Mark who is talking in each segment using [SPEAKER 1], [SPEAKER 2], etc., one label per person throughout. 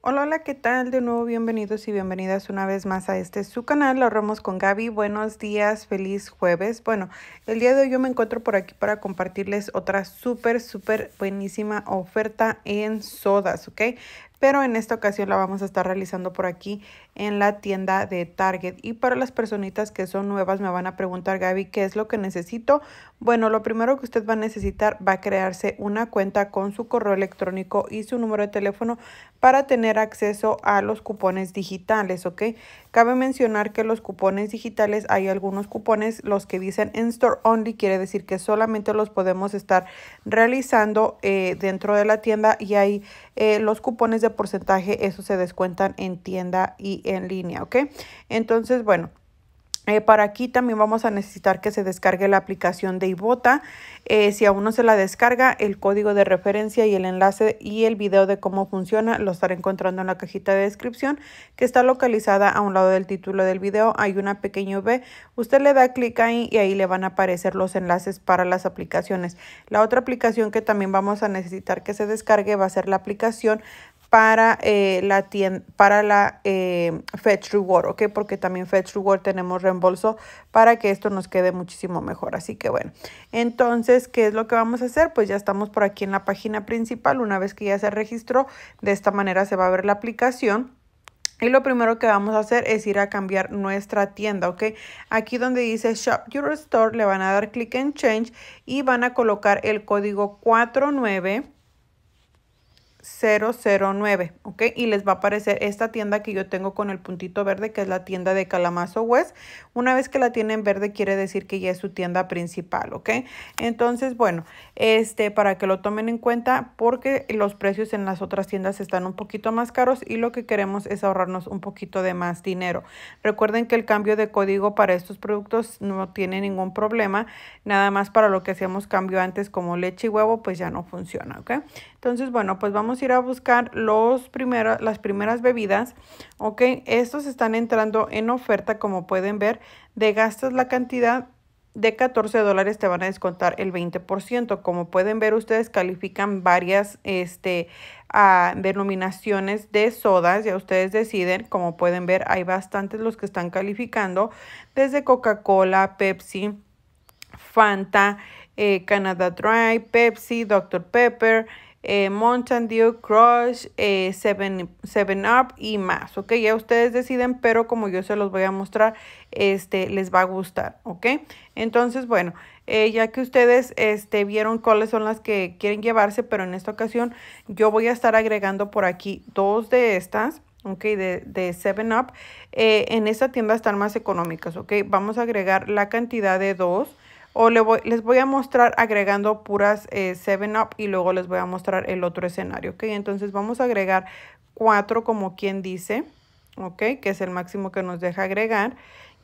[SPEAKER 1] Hola, hola, ¿qué tal? De nuevo, bienvenidos y bienvenidas una vez más a este su canal, Ahorramos con Gaby. Buenos días, feliz jueves. Bueno, el día de hoy yo me encuentro por aquí para compartirles otra súper, súper buenísima oferta en sodas, ¿ok? pero en esta ocasión la vamos a estar realizando por aquí en la tienda de Target. Y para las personitas que son nuevas me van a preguntar, Gaby, ¿qué es lo que necesito? Bueno, lo primero que usted va a necesitar va a crearse una cuenta con su correo electrónico y su número de teléfono para tener acceso a los cupones digitales, ¿ok? Cabe mencionar que los cupones digitales, hay algunos cupones, los que dicen in store only, quiere decir que solamente los podemos estar realizando eh, dentro de la tienda y hay eh, los cupones de porcentaje, eso se descuentan en tienda y en línea, ¿ok? Entonces, bueno, eh, para aquí también vamos a necesitar que se descargue la aplicación de Ibota. Eh, si aún no se la descarga, el código de referencia y el enlace y el video de cómo funciona lo estaré encontrando en la cajita de descripción que está localizada a un lado del título del video. Hay una pequeña V. Usted le da clic ahí y ahí le van a aparecer los enlaces para las aplicaciones. La otra aplicación que también vamos a necesitar que se descargue va a ser la aplicación eh, para la, tienda, eh, para la Fetch Reward, ¿ok? Porque también Fetch Reward tenemos reembolso para que esto nos quede muchísimo mejor. Así que bueno, entonces, ¿qué es lo que vamos a hacer? Pues ya estamos por aquí en la página principal. Una vez que ya se registró, de esta manera se va a ver la aplicación. Y lo primero que vamos a hacer es ir a cambiar nuestra tienda, ¿ok? Aquí donde dice Shop Your Store, le van a dar clic en Change y van a colocar el código 49 009, ¿ok? Y les va a aparecer esta tienda que yo tengo con el puntito verde, que es la tienda de Calamazo West. Una vez que la tienen verde, quiere decir que ya es su tienda principal, ¿ok? Entonces, bueno, este, para que lo tomen en cuenta, porque los precios en las otras tiendas están un poquito más caros y lo que queremos es ahorrarnos un poquito de más dinero. Recuerden que el cambio de código para estos productos no tiene ningún problema, nada más para lo que hacíamos cambio antes como leche y huevo, pues ya no funciona, ¿ok? Entonces, bueno, pues vamos a ir a buscar los las primeras bebidas, ¿ok? Estos están entrando en oferta, como pueden ver, de gastas la cantidad de 14 dólares te van a descontar el 20%. Como pueden ver, ustedes califican varias este, ah, denominaciones de sodas. Ya ustedes deciden. Como pueden ver, hay bastantes los que están calificando. Desde Coca-Cola, Pepsi, Fanta, eh, Canada Dry, Pepsi, Dr. Pepper, eh, Mountain Dew, Crush, eh, Seven, Up y más, ¿ok? Ya ustedes deciden, pero como yo se los voy a mostrar, este, les va a gustar, ¿ok? Entonces, bueno, eh, ya que ustedes este, vieron cuáles son las que quieren llevarse, pero en esta ocasión yo voy a estar agregando por aquí dos de estas, ¿ok? De, de 7 Up. Eh, en esta tienda están más económicas, ¿ok? Vamos a agregar la cantidad de dos o les voy a mostrar agregando puras 7-Up eh, y luego les voy a mostrar el otro escenario, ¿ok? Entonces vamos a agregar 4 como quien dice, ¿ok? Que es el máximo que nos deja agregar.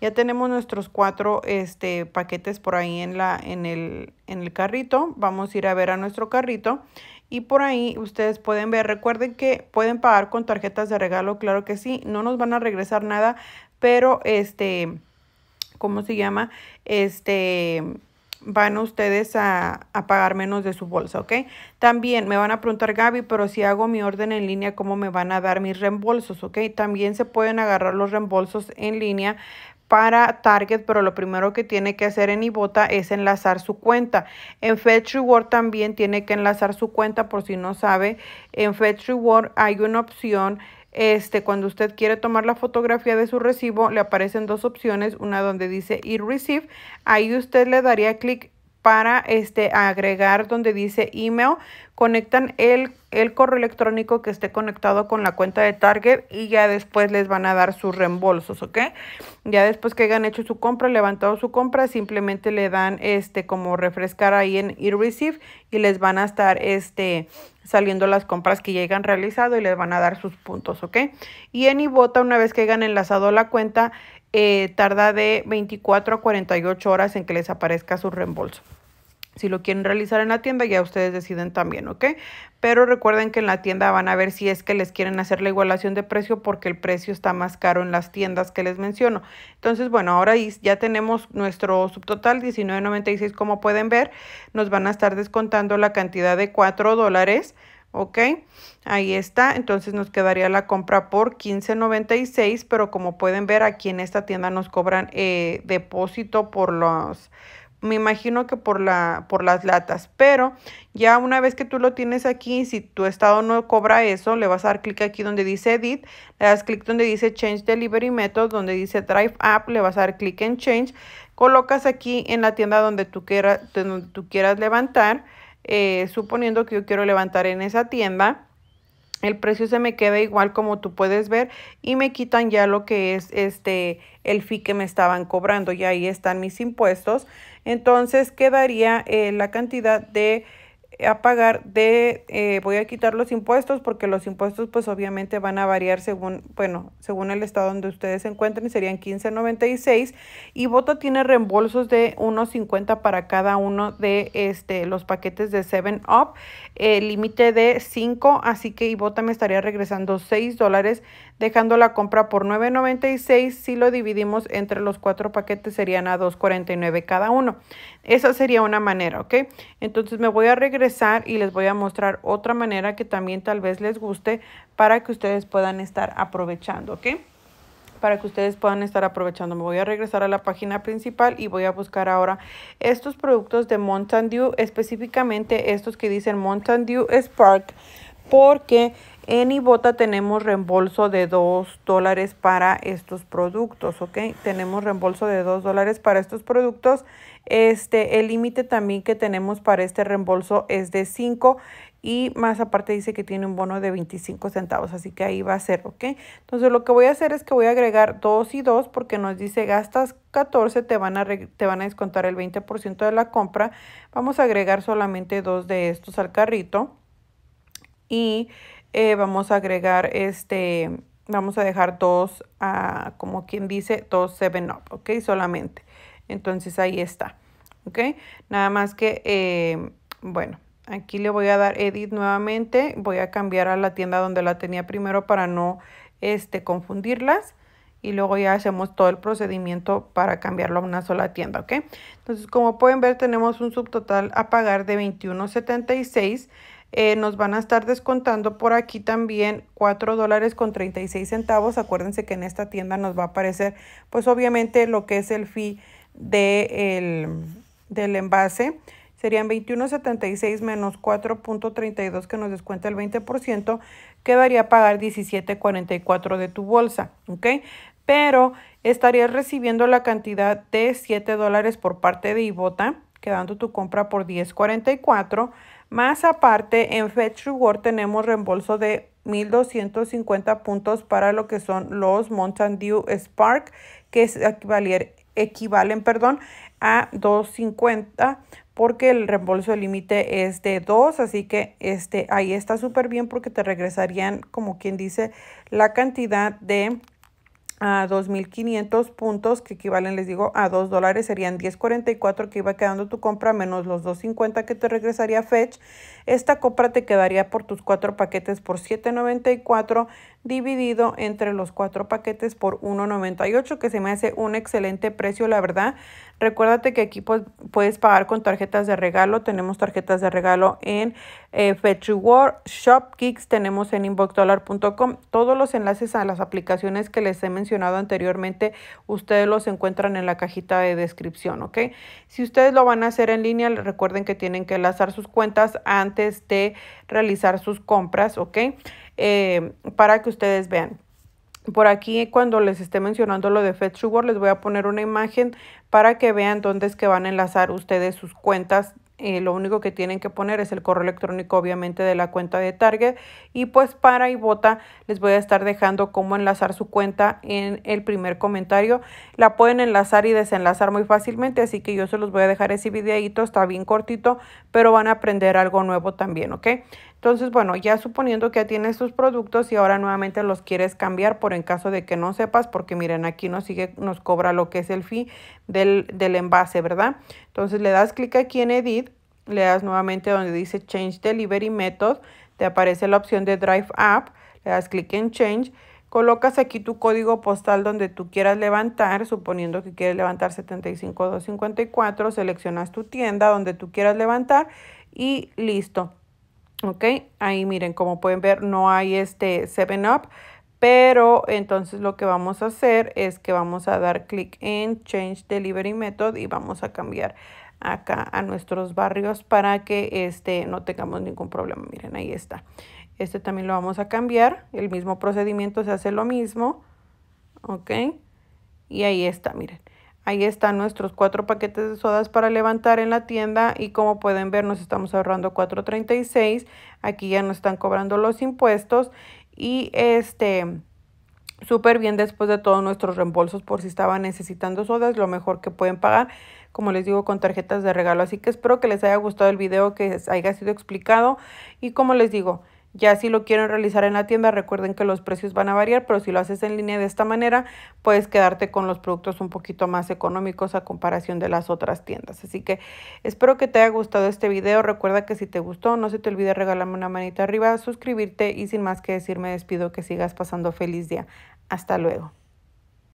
[SPEAKER 1] Ya tenemos nuestros cuatro este, paquetes por ahí en, la, en, el, en el carrito. Vamos a ir a ver a nuestro carrito. Y por ahí ustedes pueden ver, recuerden que pueden pagar con tarjetas de regalo, claro que sí. No nos van a regresar nada, pero este ¿cómo se llama? Este, van ustedes a, pagar menos de su bolsa, ¿ok? También me van a preguntar, Gaby, pero si hago mi orden en línea, ¿cómo me van a dar mis reembolsos, ok? También se pueden agarrar los reembolsos en línea para Target, pero lo primero que tiene que hacer en Ibota es enlazar su cuenta. En Fetch Reward también tiene que enlazar su cuenta, por si no sabe. En Fetch Reward hay una opción este, cuando usted quiere tomar la fotografía de su recibo, le aparecen dos opciones, una donde dice ir receive ahí usted le daría clic para este, agregar donde dice email, conectan el, el correo electrónico que esté conectado con la cuenta de Target y ya después les van a dar sus reembolsos, ¿ok? Ya después que hayan hecho su compra, levantado su compra, simplemente le dan este como refrescar ahí en e-receive y les van a estar este saliendo las compras que ya hayan realizado y les van a dar sus puntos, ¿ok? Y en Ibota, una vez que hayan enlazado la cuenta, eh, tarda de 24 a 48 horas en que les aparezca su reembolso. Si lo quieren realizar en la tienda, ya ustedes deciden también, ¿ok? Pero recuerden que en la tienda van a ver si es que les quieren hacer la igualación de precio porque el precio está más caro en las tiendas que les menciono. Entonces, bueno, ahora ya tenemos nuestro subtotal 19.96, como pueden ver, nos van a estar descontando la cantidad de 4 dólares ¿ok? Ahí está, entonces nos quedaría la compra por $15.96, pero como pueden ver aquí en esta tienda nos cobran eh, depósito por los, me imagino que por, la, por las latas, pero ya una vez que tú lo tienes aquí, si tu estado no cobra eso, le vas a dar clic aquí donde dice Edit, le das clic donde dice Change Delivery Method, donde dice Drive App, le vas a dar clic en Change, colocas aquí en la tienda donde tú, quieras, donde tú quieras levantar, eh, suponiendo que yo quiero levantar en esa tienda, el precio se me queda igual como tú puedes ver y me quitan ya lo que es este el fee que me estaban cobrando y ahí están mis impuestos entonces quedaría eh, la cantidad de a pagar de eh, voy a quitar los impuestos porque los impuestos pues obviamente van a variar según bueno según el estado donde ustedes se encuentren serían 15.96 y Voto tiene reembolsos de 1.50 para cada uno de este los paquetes de 7 Up el eh, límite de 5 así que Ibota me estaría regresando 6 dólares dejando la compra por $9.96. Si lo dividimos entre los cuatro paquetes serían a $2.49 cada uno. Esa sería una manera, ¿ok? Entonces me voy a regresar y les voy a mostrar otra manera que también tal vez les guste para que ustedes puedan estar aprovechando, ¿ok? para que ustedes puedan estar aprovechando. Me voy a regresar a la página principal y voy a buscar ahora estos productos de Mountain Dew, específicamente estos que dicen Mountain Spark, porque en Ibota tenemos reembolso de 2 dólares para estos productos, ¿ok? Tenemos reembolso de 2 dólares para estos productos. Este, el límite también que tenemos para este reembolso es de 5 y más aparte dice que tiene un bono de 25 centavos, así que ahí va a ser, ¿ok? Entonces lo que voy a hacer es que voy a agregar 2 y 2 porque nos dice gastas 14, te van a, te van a descontar el 20% de la compra. Vamos a agregar solamente 2 de estos al carrito y eh, vamos a agregar este, vamos a dejar dos, a ah, como quien dice, dos seven up ¿ok? Solamente. Entonces ahí está, ¿ok? Nada más que, eh, bueno, aquí le voy a dar edit nuevamente. Voy a cambiar a la tienda donde la tenía primero para no este, confundirlas y luego ya hacemos todo el procedimiento para cambiarlo a una sola tienda, ¿ok? Entonces, como pueden ver, tenemos un subtotal a pagar de $21.76 eh, nos van a estar descontando por aquí también 4 dólares con 36 centavos. Acuérdense que en esta tienda nos va a aparecer pues obviamente lo que es el fee de del envase. Serían 21.76 menos 4.32 que nos descuenta el 20%, quedaría pagar 17.44 de tu bolsa, ¿ok? Pero estarías recibiendo la cantidad de 7 dólares por parte de Ibota, quedando tu compra por 10.44 más aparte, en Fetch Reward tenemos reembolso de 1,250 puntos para lo que son los Mountain Dew Spark, que es equivalen perdón, a 250 porque el reembolso límite es de 2, así que este, ahí está súper bien porque te regresarían, como quien dice, la cantidad de a 2.500 puntos, que equivalen, les digo, a 2 dólares, serían 10.44 que iba quedando tu compra, menos los 2.50 que te regresaría Fetch. Esta compra te quedaría por tus cuatro paquetes por 7.94, dividido entre los cuatro paquetes por 1.98, que se me hace un excelente precio, la verdad. Recuérdate que aquí pues, puedes pagar con tarjetas de regalo, tenemos tarjetas de regalo en eh, work ShopKicks, tenemos en inboxdollar.com. Todos los enlaces a las aplicaciones que les he mencionado anteriormente, ustedes los encuentran en la cajita de descripción, ¿ok? Si ustedes lo van a hacer en línea, recuerden que tienen que enlazar sus cuentas antes de realizar sus compras, ¿ok? Eh, para que ustedes vean. Por aquí cuando les esté mencionando lo de Fetch les voy a poner una imagen para que vean dónde es que van a enlazar ustedes sus cuentas eh, lo único que tienen que poner es el correo electrónico obviamente de la cuenta de Target y pues para y Ibota les voy a estar dejando cómo enlazar su cuenta en el primer comentario la pueden enlazar y desenlazar muy fácilmente así que yo se los voy a dejar ese videito está bien cortito pero van a aprender algo nuevo también ok entonces, bueno, ya suponiendo que ya tienes tus productos y ahora nuevamente los quieres cambiar por en caso de que no sepas, porque miren, aquí nos sigue, nos cobra lo que es el fee del, del envase, ¿verdad? Entonces le das clic aquí en Edit, le das nuevamente donde dice Change Delivery Method, te aparece la opción de Drive App, le das clic en Change, colocas aquí tu código postal donde tú quieras levantar, suponiendo que quieres levantar 75254, seleccionas tu tienda donde tú quieras levantar y listo ok ahí miren como pueden ver no hay este 7 up pero entonces lo que vamos a hacer es que vamos a dar clic en change delivery method y vamos a cambiar acá a nuestros barrios para que este no tengamos ningún problema miren ahí está este también lo vamos a cambiar el mismo procedimiento se hace lo mismo ok y ahí está miren Ahí están nuestros cuatro paquetes de sodas para levantar en la tienda y como pueden ver nos estamos ahorrando 4.36. Aquí ya nos están cobrando los impuestos y este súper bien después de todos nuestros reembolsos por si estaban necesitando sodas, lo mejor que pueden pagar, como les digo, con tarjetas de regalo. Así que espero que les haya gustado el video, que haya sido explicado y como les digo, ya si lo quieren realizar en la tienda, recuerden que los precios van a variar, pero si lo haces en línea de esta manera, puedes quedarte con los productos un poquito más económicos a comparación de las otras tiendas. Así que espero que te haya gustado este video. Recuerda que si te gustó, no se te olvide regalarme una manita arriba, suscribirte y sin más que decir, me despido que sigas pasando feliz día. Hasta luego.